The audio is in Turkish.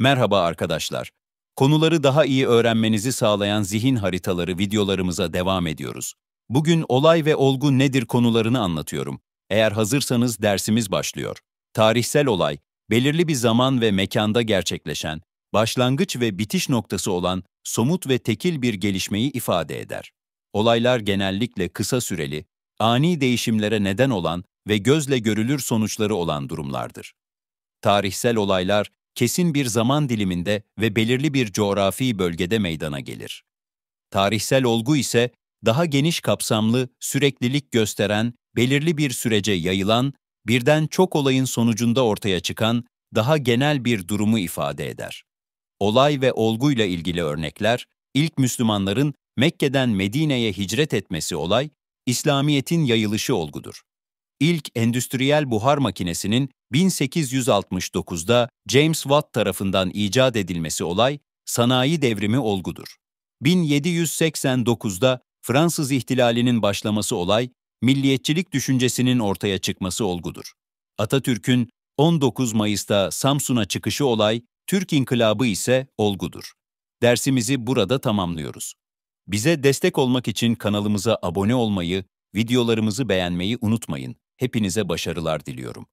Merhaba arkadaşlar. Konuları daha iyi öğrenmenizi sağlayan zihin haritaları videolarımıza devam ediyoruz. Bugün olay ve olgu nedir konularını anlatıyorum. Eğer hazırsanız dersimiz başlıyor. Tarihsel olay, belirli bir zaman ve mekanda gerçekleşen, başlangıç ve bitiş noktası olan somut ve tekil bir gelişmeyi ifade eder. Olaylar genellikle kısa süreli, ani değişimlere neden olan ve gözle görülür sonuçları olan durumlardır. Tarihsel olaylar kesin bir zaman diliminde ve belirli bir coğrafi bölgede meydana gelir. Tarihsel olgu ise daha geniş kapsamlı, süreklilik gösteren, belirli bir sürece yayılan, birden çok olayın sonucunda ortaya çıkan daha genel bir durumu ifade eder. Olay ve olguyla ilgili örnekler, ilk Müslümanların Mekke'den Medine'ye hicret etmesi olay, İslamiyet'in yayılışı olgudur ilk endüstriyel buhar makinesinin 1869'da James Watt tarafından icat edilmesi olay, sanayi devrimi olgudur. 1789'da Fransız ihtilalinin başlaması olay, milliyetçilik düşüncesinin ortaya çıkması olgudur. Atatürk'ün 19 Mayıs'ta Samsun'a çıkışı olay, Türk İnkılabı ise olgudur. Dersimizi burada tamamlıyoruz. Bize destek olmak için kanalımıza abone olmayı, videolarımızı beğenmeyi unutmayın. Hepinize başarılar diliyorum.